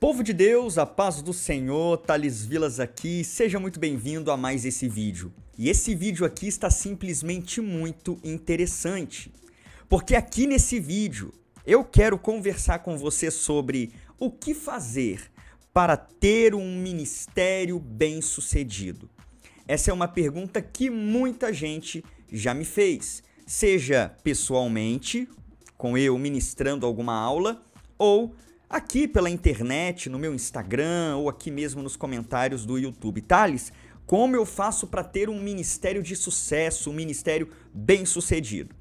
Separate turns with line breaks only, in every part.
Povo de Deus, a paz do Senhor, Thales Vilas aqui, seja muito bem-vindo a mais esse vídeo. E esse vídeo aqui está simplesmente muito interessante, porque aqui nesse vídeo eu quero conversar com você sobre o que fazer para ter um ministério bem sucedido. Essa é uma pergunta que muita gente já me fez, seja pessoalmente, com eu ministrando alguma aula, ou aqui pela internet, no meu Instagram ou aqui mesmo nos comentários do YouTube. Thales, como eu faço para ter um ministério de sucesso, um ministério bem sucedido?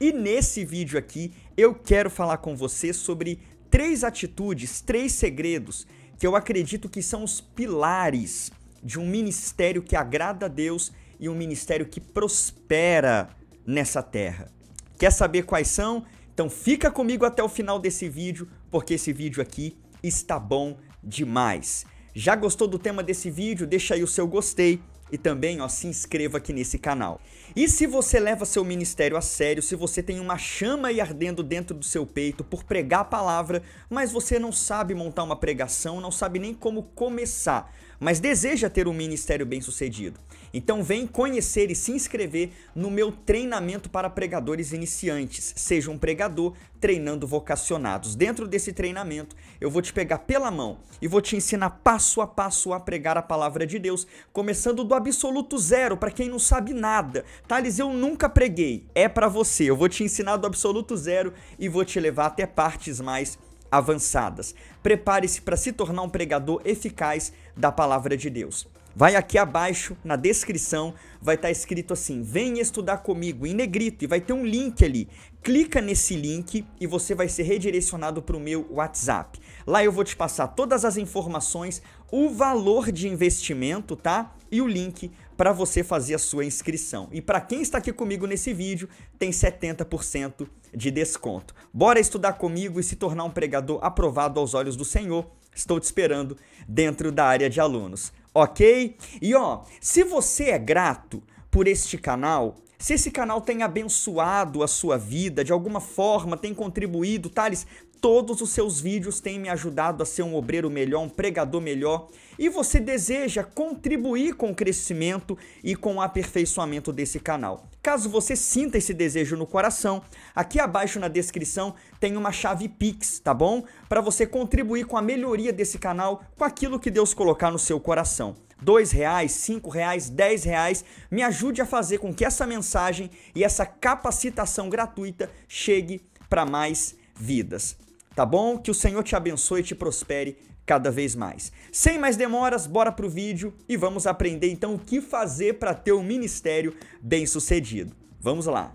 E nesse vídeo aqui eu quero falar com você sobre três atitudes, três segredos que eu acredito que são os pilares de um ministério que agrada a Deus e um ministério que prospera nessa terra. Quer saber quais são? Então fica comigo até o final desse vídeo porque esse vídeo aqui está bom demais. Já gostou do tema desse vídeo? Deixa aí o seu gostei e também ó, se inscreva aqui nesse canal. E se você leva seu ministério a sério, se você tem uma chama aí ardendo dentro do seu peito por pregar a palavra, mas você não sabe montar uma pregação, não sabe nem como começar, mas deseja ter um ministério bem-sucedido. Então vem conhecer e se inscrever no meu treinamento para pregadores iniciantes. Seja um pregador treinando vocacionados. Dentro desse treinamento, eu vou te pegar pela mão e vou te ensinar passo a passo a pregar a palavra de Deus, começando do absoluto zero para quem não sabe nada. Thales, eu nunca preguei. É para você. Eu vou te ensinar do absoluto zero e vou te levar até partes mais avançadas. Prepare-se para se tornar um pregador eficaz da palavra de Deus. Vai aqui abaixo na descrição, vai estar tá escrito assim: "Venha estudar comigo" em negrito e vai ter um link ali. Clica nesse link e você vai ser redirecionado para o meu WhatsApp. Lá eu vou te passar todas as informações, o valor de investimento, tá? E o link para você fazer a sua inscrição. E para quem está aqui comigo nesse vídeo, tem 70% de desconto. Bora estudar comigo e se tornar um pregador aprovado aos olhos do Senhor. Estou te esperando dentro da área de alunos, ok? E ó, se você é grato por este canal, se esse canal tem abençoado a sua vida de alguma forma, tem contribuído, Thales, Todos os seus vídeos têm me ajudado a ser um obreiro melhor, um pregador melhor, e você deseja contribuir com o crescimento e com o aperfeiçoamento desse canal. Caso você sinta esse desejo no coração, aqui abaixo na descrição tem uma chave Pix, tá bom? Para você contribuir com a melhoria desse canal, com aquilo que Deus colocar no seu coração dois reais, cinco reais, dez reais, me ajude a fazer com que essa mensagem e essa capacitação gratuita chegue para mais vidas tá bom? Que o Senhor te abençoe e te prospere cada vez mais. Sem mais demoras, bora pro vídeo e vamos aprender então o que fazer para ter um ministério bem-sucedido. Vamos lá.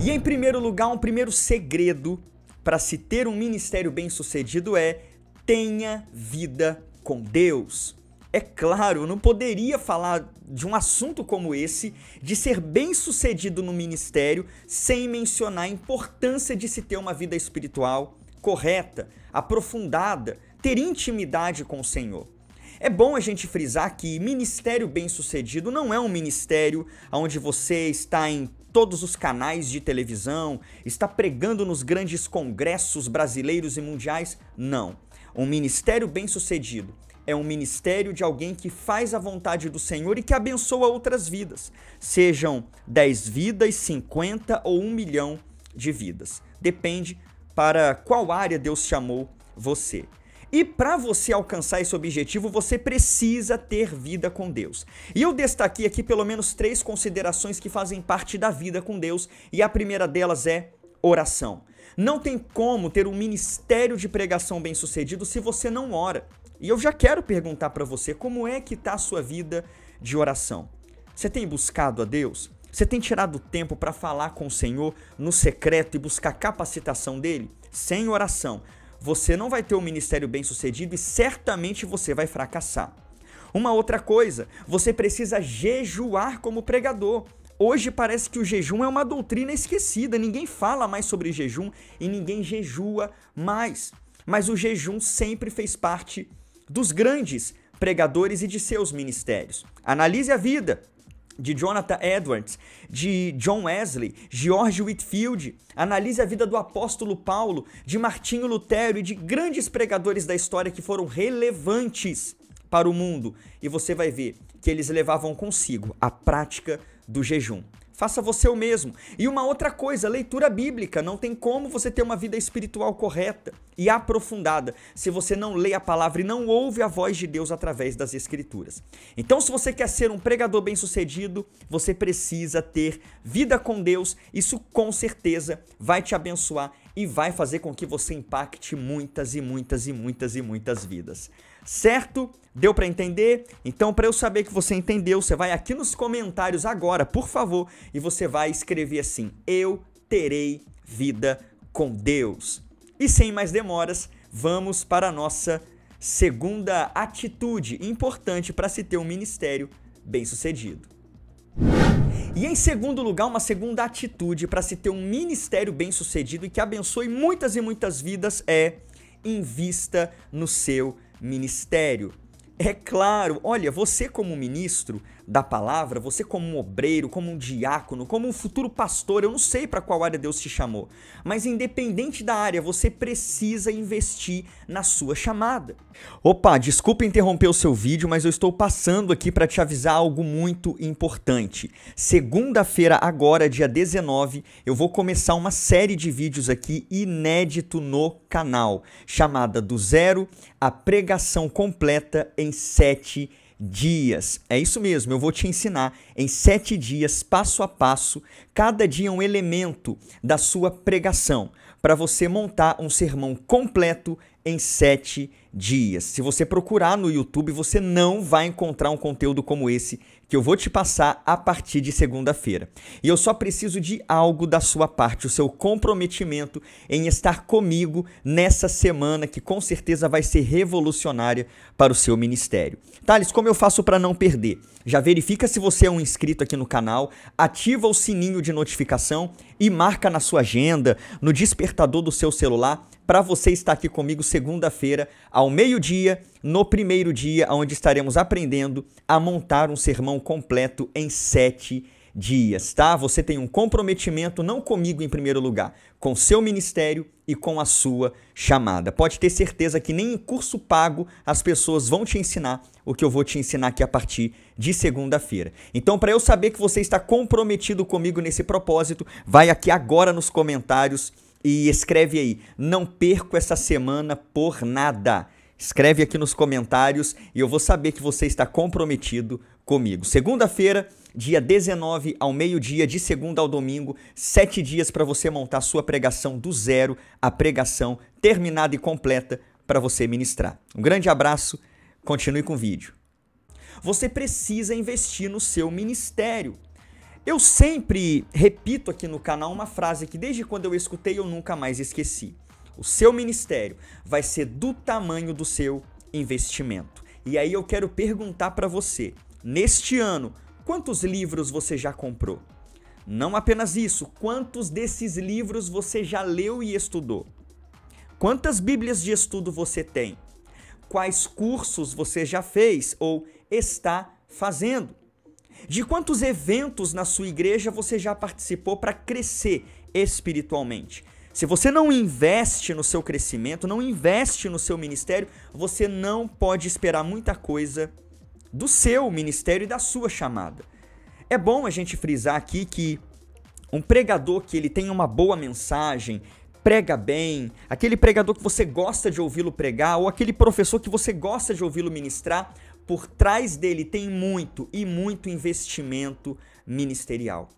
E em primeiro lugar, um primeiro segredo para se ter um ministério bem-sucedido é tenha vida com Deus. É claro, eu não poderia falar de um assunto como esse, de ser bem sucedido no ministério, sem mencionar a importância de se ter uma vida espiritual correta, aprofundada, ter intimidade com o Senhor. É bom a gente frisar que ministério bem-sucedido não é um ministério onde você está em todos os canais de televisão, está pregando nos grandes congressos brasileiros e mundiais. Não. Um ministério bem-sucedido é um ministério de alguém que faz a vontade do Senhor e que abençoa outras vidas, sejam 10 vidas, 50 ou 1 milhão de vidas. Depende para qual área Deus chamou você. E para você alcançar esse objetivo, você precisa ter vida com Deus. E eu destaquei aqui pelo menos três considerações que fazem parte da vida com Deus, e a primeira delas é oração. Não tem como ter um ministério de pregação bem-sucedido se você não ora. E eu já quero perguntar para você como é que tá a sua vida de oração. Você tem buscado a Deus? Você tem tirado tempo para falar com o Senhor no secreto e buscar capacitação dele? Sem oração, você não vai ter um ministério bem-sucedido e certamente você vai fracassar. Uma outra coisa, você precisa jejuar como pregador. Hoje parece que o jejum é uma doutrina esquecida, ninguém fala mais sobre jejum e ninguém jejua mais. Mas o jejum sempre fez parte dos grandes pregadores e de seus ministérios. Analise a vida de Jonathan Edwards, de John Wesley, George Whitfield, analise a vida do apóstolo Paulo, de Martinho Lutero e de grandes pregadores da história que foram relevantes para o mundo, e você vai ver que eles levavam consigo a prática do jejum faça você o mesmo. E uma outra coisa, leitura bíblica. Não tem como você ter uma vida espiritual correta e aprofundada se você não lê a palavra e não ouve a voz de Deus através das Escrituras. Então, se você quer ser um pregador bem-sucedido, você precisa ter vida com Deus. Isso com certeza vai te abençoar e vai fazer com que você impacte muitas e muitas e muitas e muitas vidas certo? Deu para entender? Então, para eu saber que você entendeu, você vai aqui nos comentários agora, por favor, e você vai escrever assim: Eu terei vida com Deus. E sem mais demoras, vamos para a nossa segunda atitude importante para se ter um ministério bem-sucedido. E em segundo lugar, uma segunda atitude para se ter um ministério bem-sucedido e que abençoe muitas e muitas vidas é invista no seu ministério. É claro, olha, você como ministro da palavra, você como um obreiro, como um diácono, como um futuro pastor, eu não sei para qual área Deus te chamou, mas independente da área, você precisa investir na sua chamada. Opa, desculpa interromper o seu vídeo, mas eu estou passando aqui para te avisar algo muito importante. Segunda-feira agora, dia 19, eu vou começar uma série de vídeos aqui inédito no canal, chamada do zero à pregação completa em sete dias. É isso mesmo, eu vou te ensinar em sete dias, passo a passo, cada dia é um elemento da sua pregação, para você montar um sermão completo em sete dias. Se você procurar no YouTube, você não vai encontrar um conteúdo como esse que eu vou te passar a partir de segunda-feira. E eu só preciso de algo da sua parte, o seu comprometimento em estar comigo nessa semana que com certeza vai ser revolucionária para o seu ministério. Thales, como eu faço para não perder? Já verifica se você é um inscrito aqui no canal, ativa o sininho de notificação e marca na sua agenda, no despertador do seu celular, para você estar aqui comigo segunda-feira ao meio-dia no primeiro dia, onde estaremos aprendendo a montar um sermão completo em sete dias, tá? Você tem um comprometimento não comigo em primeiro lugar, com seu ministério e com a sua chamada. Pode ter certeza que nem em curso pago as pessoas vão te ensinar o que eu vou te ensinar aqui a partir de segunda-feira. Então, para eu saber que você está comprometido comigo nesse propósito, vai aqui agora nos comentários e escreve aí: "Não perco essa semana por nada". Escreve aqui nos comentários e eu vou saber que você está comprometido comigo. Segunda-feira, dia 19 ao meio-dia, de segunda ao domingo, sete dias para você montar sua pregação do zero, a pregação terminada e completa para você ministrar. Um grande abraço, continue com o vídeo. Você precisa investir no seu ministério. Eu sempre repito aqui no canal uma frase que desde quando eu escutei eu nunca mais esqueci. O seu ministério vai ser do tamanho do seu investimento. E aí eu quero perguntar para você, neste ano, quantos livros você já comprou? Não apenas isso, quantos desses livros você já leu e estudou? Quantas Bíblias de estudo você tem? Quais cursos você já fez ou está fazendo? De quantos eventos na sua igreja você já participou para crescer espiritualmente? Se você não investe no seu crescimento, não investe no seu ministério, você não pode esperar muita coisa do seu ministério e da sua chamada. É bom a gente frisar aqui que um pregador que ele tem uma boa mensagem, prega bem, aquele pregador que você gosta de ouvi-lo pregar ou aquele professor que você gosta de ouvi-lo ministrar, por trás dele tem muito e muito investimento ministerial.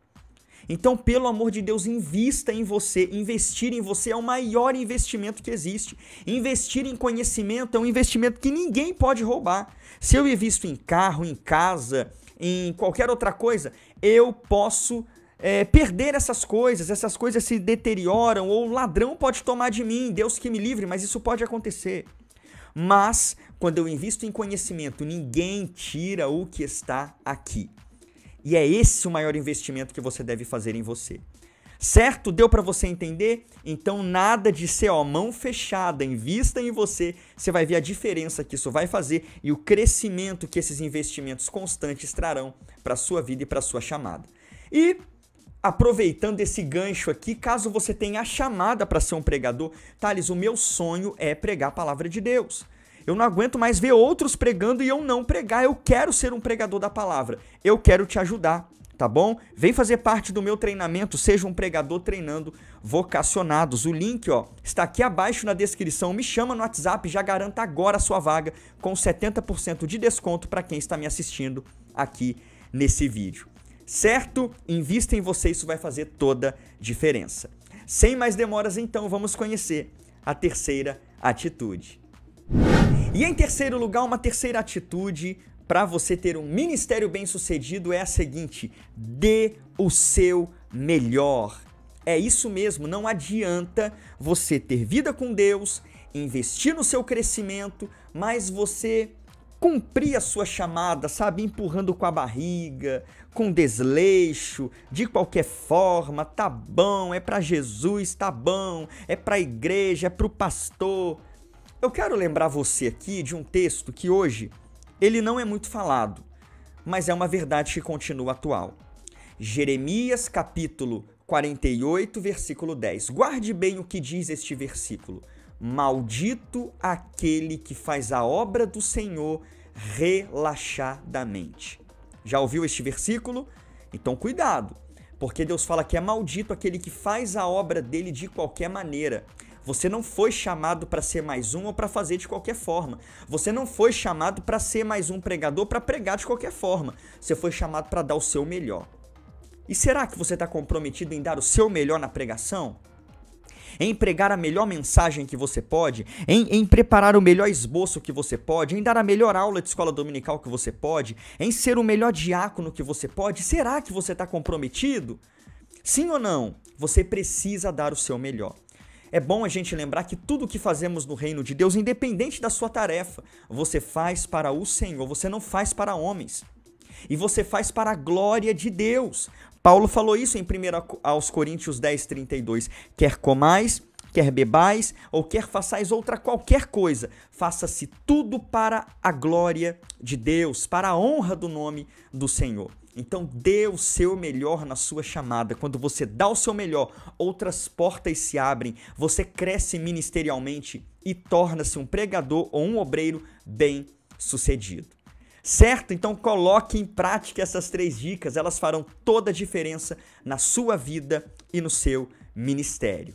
Então, pelo amor de Deus, invista em você. Investir em você é o maior investimento que existe. Investir em conhecimento é um investimento que ninguém pode roubar. Se eu invisto em carro, em casa, em qualquer outra coisa, eu posso é, perder essas coisas, essas coisas se deterioram, ou o ladrão pode tomar de mim, Deus que me livre, mas isso pode acontecer. Mas, quando eu invisto em conhecimento, ninguém tira o que está aqui. E é esse o maior investimento que você deve fazer em você. Certo? Deu para você entender? Então nada de ser ó, mão fechada, invista em você, você vai ver a diferença que isso vai fazer e o crescimento que esses investimentos constantes trarão para sua vida e para sua chamada. E aproveitando esse gancho aqui, caso você tenha a chamada para ser um pregador, Thales, o meu sonho é pregar a palavra de Deus. Eu não aguento mais ver outros pregando e eu não pregar. Eu quero ser um pregador da palavra. Eu quero te ajudar, tá bom? Vem fazer parte do meu treinamento, seja um pregador treinando vocacionados. O link, ó, está aqui abaixo na descrição. Me chama no WhatsApp, já garanta agora a sua vaga com 70% de desconto para quem está me assistindo aqui nesse vídeo. Certo? Invista em você, isso vai fazer toda diferença. Sem mais demoras, então, vamos conhecer a terceira atitude. E em terceiro lugar, uma terceira atitude para você ter um ministério bem sucedido é a seguinte: dê o seu melhor. É isso mesmo, não adianta você ter vida com Deus, investir no seu crescimento, mas você cumprir a sua chamada, sabe, empurrando com a barriga, com desleixo, de qualquer forma, tá bom, é para Jesus, tá bom, é para a igreja, é para o pastor. Eu quero lembrar você aqui de um texto que hoje ele não é muito falado, mas é uma verdade que continua atual. Jeremias capítulo 48, versículo 10. Guarde bem o que diz este versículo. Maldito aquele que faz a obra do Senhor relaxadamente. Já ouviu este versículo? Então cuidado, porque Deus fala que é maldito aquele que faz a obra dele de qualquer maneira. Você não foi chamado para ser mais um ou para fazer de qualquer forma. Você não foi chamado para ser mais um pregador para pregar de qualquer forma. Você foi chamado para dar o seu melhor. E será que você está comprometido em dar o seu melhor na pregação? em pregar a melhor mensagem que você pode, em, em, preparar o melhor esboço que você pode, em dar a melhor aula de escola dominical que você pode, em ser o melhor diácono que você pode? Será que você está comprometido? Sim ou não? Você precisa dar o seu melhor. É bom a gente lembrar que tudo o que fazemos no reino de Deus, independente da sua tarefa, você faz para o Senhor, você não faz para homens. E você faz para a glória de Deus. Paulo falou isso em 1 aos Coríntios 10, 32. Quer comais, quer bebais ou quer façais outra qualquer coisa, faça-se tudo para a glória de Deus, para a honra do nome do Senhor. Então dê o seu melhor na sua chamada. Quando você dá o seu melhor, outras portas se abrem, você cresce ministerialmente e torna-se um pregador ou um obreiro bem sucedido. Certo? Então coloque em prática essas três dicas, elas farão toda a diferença na sua vida e no seu ministério.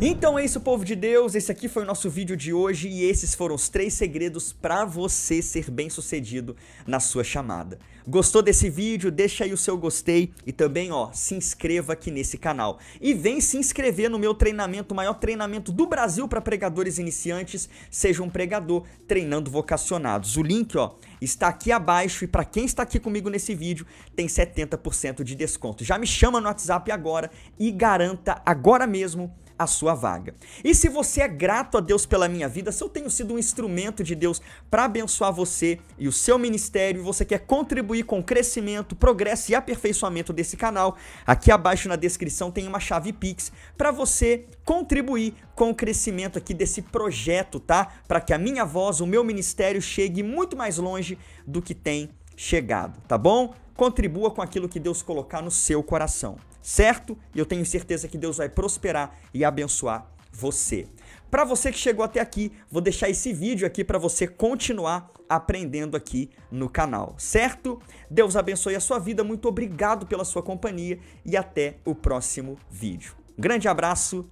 Então é isso, povo de Deus. Esse aqui foi o nosso vídeo de hoje e esses foram os três segredos para você ser bem-sucedido na sua chamada. Gostou desse vídeo? Deixa aí o seu gostei e também, ó, se inscreva aqui nesse canal. E vem se inscrever no meu treinamento, o maior treinamento do Brasil para pregadores iniciantes, seja um pregador treinando vocacionados. O link, ó, está aqui abaixo e para quem está aqui comigo nesse vídeo, tem 70% de desconto. Já me chama no WhatsApp agora e garanta agora mesmo a sua vaga. E se você é grato a Deus pela minha vida, se eu tenho sido um instrumento de Deus para abençoar você e o seu ministério, e você quer contribuir com o crescimento, progresso e aperfeiçoamento desse canal, aqui abaixo na descrição tem uma chave Pix para você contribuir com o crescimento aqui desse projeto, tá? Para que a minha voz, o meu ministério chegue muito mais longe do que tem chegado, tá bom? Contribua com aquilo que Deus colocar no seu coração certo? E eu tenho certeza que Deus vai prosperar e abençoar você. Para você que chegou até aqui, vou deixar esse vídeo aqui para você continuar aprendendo aqui no canal, certo? Deus abençoe a sua vida, muito obrigado pela sua companhia e até o próximo vídeo. Um grande abraço,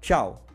tchau!